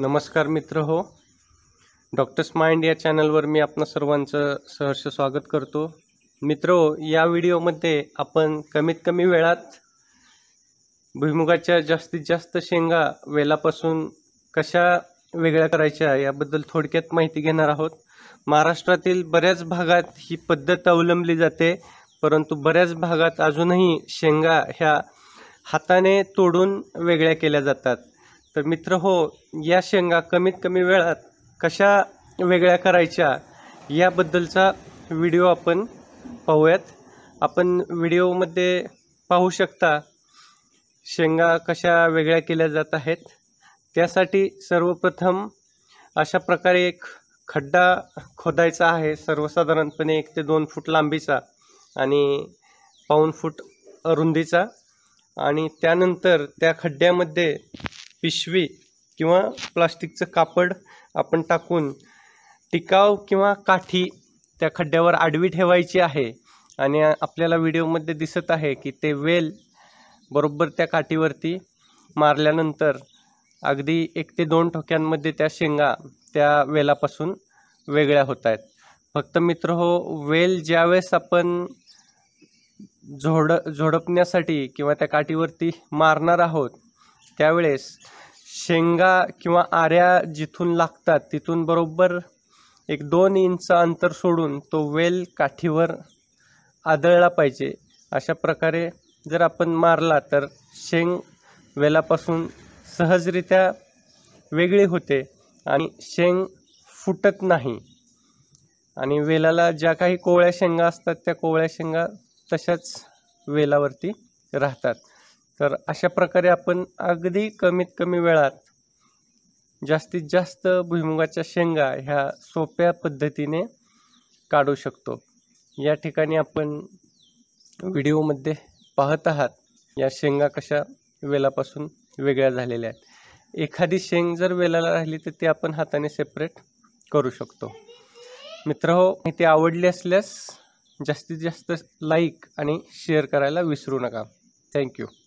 नमस्कार मित्र हो डॉक्टर्स माइंड या चॅनलवर मी आपणा सर्वांचं सहर्ष स्वागत करतो मित्रो हो, या व्हिडिओमध्ये आपण कमीत कमी वेळात भुईमुगाच्या जास्तीत जास्त शेंगा वेलापासून कशा वेगळ्या करायच्या याबद्दल थोडक्यात माहिती घेणार आहोत महाराष्ट्रातील बऱ्याच भागात ही पद्धत अवलंबली जाते परंतु बऱ्याच भागात अजूनही शेंगा ह्या हाताने तोडून वेगळ्या केल्या जातात तर मित्र हो या शेंगा कमीत कमी वेळात कशा वेगळ्या करायच्या याबद्दलचा व्हिडिओ आपण पाहूयात आपण व्हिडिओमध्ये पाहू शकता शेंगा कशा वेगळ्या केल्या जात आहेत त्यासाठी सर्वप्रथम अशा प्रकारे एक खड्डा खोदायचा आहे सर्वसाधारणपणे एक ते दोन फूट लांबीचा आणि पाऊन फूट रुंदीचा आणि त्यानंतर त्या खड्ड्यामध्ये पिशवी किंवा प्लास्टिकचं कापड आपण टाकून टिकाव किंवा काठी त्या खड्ड्यावर आडवी ठेवायची आहे आणि आपल्याला व्हिडिओमध्ये दिसत आहे की ते वेल बरोबर त्या काठीवरती मारल्यानंतर अगदी एक ते दोन ठोक्यांमध्ये त्या शेंगा त्या वेलापासून वेगळ्या होत आहेत फक्त मित्र हो वेल ज्यावेळेस आपण झोड झोडपण्यासाठी किंवा त्या काठीवरती मारणार आहोत त्यावेळेस शेंगा किंवा आऱ्या जिथून लागतात तिथून बरोबर एक दोन इंच अंतर सोडून तो वेल काठीवर आदळला पाहिजे अशा प्रकारे जर आपण मारला तर शेंग वेलापासून सहजरित्या वेगळी होते आणि शेंग फुटत नाही आणि वेलाला ज्या काही कोवळ्या शेंगा असतात त्या कोवळ्या शेंगा तशाच वेलावरती राहतात तर अशा प्रकारे आपण अगदी कमीत कमी वेळात जास्तीत जास्त भुईमुगाच्या शेंगा ह्या सोप्या पद्धतीने काढू शकतो या ठिकाणी आपण व्हिडिओमध्ये पाहत आहात या शेंगा कशा वेलापासून वेगळ्या झालेल्या आहेत एखादी शेंग जर वेलाला राहिली तर ती आपण हाताने सेपरेट करू शकतो मित्र हो ते आवडली असल्यास जास्तीत जास्त लाईक आणि शेअर करायला विसरू नका थँक्यू